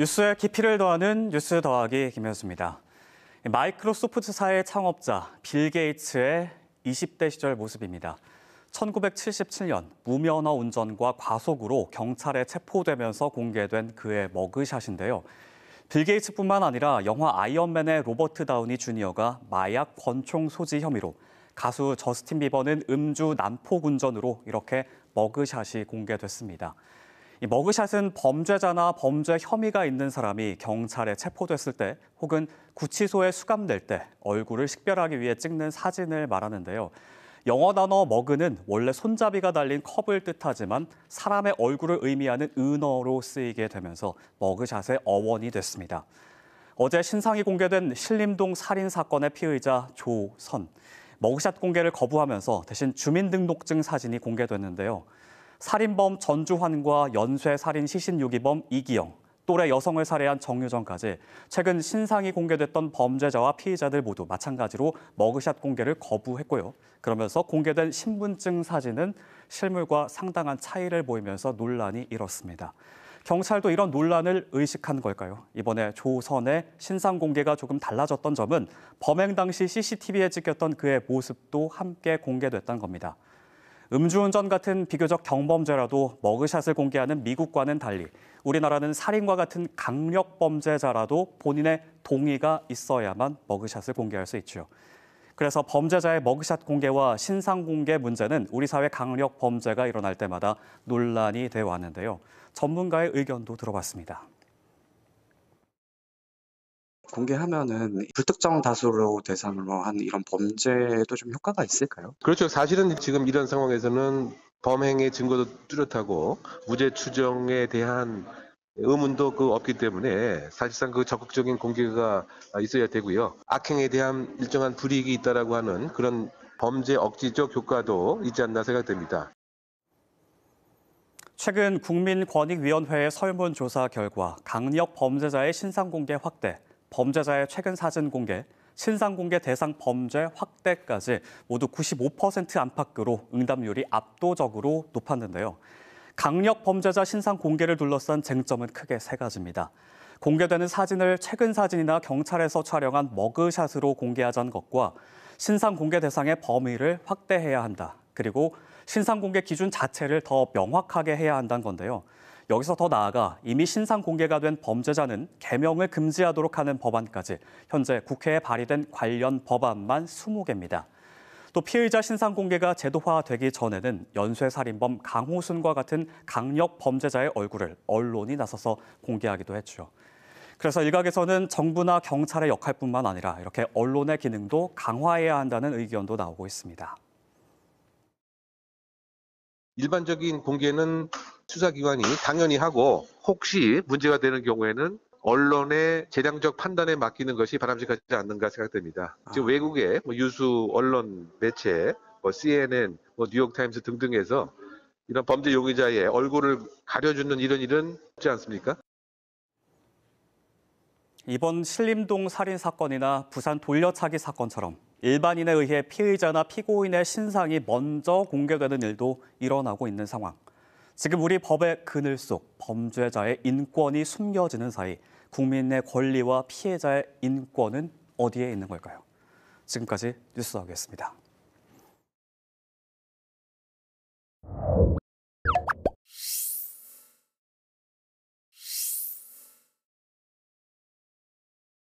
뉴스에 깊이를 더하는 뉴스 더하기 김현수입니다. 마이크로소프트사의 창업자 빌 게이츠의 20대 시절 모습입니다. 1977년 무면허 운전과 과속으로 경찰에 체포되면서 공개된 그의 머그샷인데요. 빌 게이츠뿐만 아니라 영화 아이언맨의 로버트 다우니 주니어가 마약 권총 소지 혐의로 가수 저스틴 비버는 음주 난폭 운전으로 이렇게 머그샷이 공개됐습니다. 이 머그샷은 범죄자나 범죄 혐의가 있는 사람이 경찰에 체포됐을 때 혹은 구치소에 수감될 때 얼굴을 식별하기 위해 찍는 사진을 말하는데요. 영어 단어 머그는 원래 손잡이가 달린 컵을 뜻하지만 사람의 얼굴을 의미하는 은어로 쓰이게 되면서 머그샷의 어원이 됐습니다. 어제 신상이 공개된 신림동 살인 사건의 피의자 조선. 머그샷 공개를 거부하면서 대신 주민등록증 사진이 공개됐는데요. 살인범 전주환과 연쇄 살인 시신 유기범 이기영, 또래 여성을 살해한 정유정까지 최근 신상이 공개됐던 범죄자와 피의자들 모두 마찬가지로 머그샷 공개를 거부했고요. 그러면서 공개된 신분증 사진은 실물과 상당한 차이를 보이면서 논란이 일었습니다. 경찰도 이런 논란을 의식한 걸까요? 이번에 조선의 신상 공개가 조금 달라졌던 점은 범행 당시 CCTV에 찍혔던 그의 모습도 함께 공개됐던 겁니다. 음주운전 같은 비교적 경범죄라도 머그샷을 공개하는 미국과는 달리 우리나라는 살인과 같은 강력범죄자라도 본인의 동의가 있어야만 머그샷을 공개할 수 있죠. 그래서 범죄자의 머그샷 공개와 신상 공개 문제는 우리 사회 강력 범죄가 일어날 때마다 논란이 되어 왔는데요. 전문가의 의견도 들어봤습니다. 공개하면은 불특정 다수로 대상으로 한 이런 범죄도 에좀 효과가 있을까요? 그렇죠. 사실은 지금 이런 상황에서는 범행의 증거도 뚜렷하고 무죄 추정에 대한 의문도 그 없기 때문에 사실상 그 적극적인 공개가 있어야 되고요. 악행에 대한 일정한 불이익이 있다라고 하는 그런 범죄 억지적 효과도 있지 않나 생각됩니다. 최근 국민권익위원회의 설문조사 결과 강력 범죄자의 신상 공개 확대, 범죄자의 최근 사진 공개, 신상 공개 대상 범죄 확대까지 모두 95% 안팎으로 응답률이 압도적으로 높았는데요. 강력 범죄자 신상 공개를 둘러싼 쟁점은 크게 세 가지입니다. 공개되는 사진을 최근 사진이나 경찰에서 촬영한 머그샷으로 공개하자는 것과 신상 공개 대상의 범위를 확대해야 한다. 그리고 신상 공개 기준 자체를 더 명확하게 해야 한다는 건데요. 여기서 더 나아가 이미 신상 공개가 된 범죄자는 개명을 금지하도록 하는 법안까지 현재 국회에 발의된 관련 법안만 20개입니다. 또 피의자 신상 공개가 제도화되기 전에는 연쇄 살인범 강호순과 같은 강력 범죄자의 얼굴을 언론이 나서서 공개하기도 했죠. 그래서 일각에서는 정부나 경찰의 역할뿐만 아니라 이렇게 언론의 기능도 강화해야 한다는 의견도 나오고 있습니다. 일반적인 공개는 수사기관이 당연히 하고 혹시 문제가 되는 경우에는 언론의 재량적 판단에 맡기는 것이 바람직하지 않는가 생각됩니다. 아. 지금 외국의 뭐 유수 언론 매체, 뭐 CNN, 뭐 뉴욕타임스 등등에서 이런 범죄 용의자의 얼굴을 가려주는 이런 일은 없지 않습니까? 이번 신림동 살인 사건이나 부산 돌려차기 사건처럼 일반인에 의해 피의자나 피고인의 신상이 먼저 공개되는 일도 일어나고 있는 상황. 지금 우리 법의 그늘 속 범죄자의 인권이 숨겨지는 사이 국민의 권리와 피해자의 인권은 어디에 있는 걸까요? 지금까지 뉴스하겠습니다.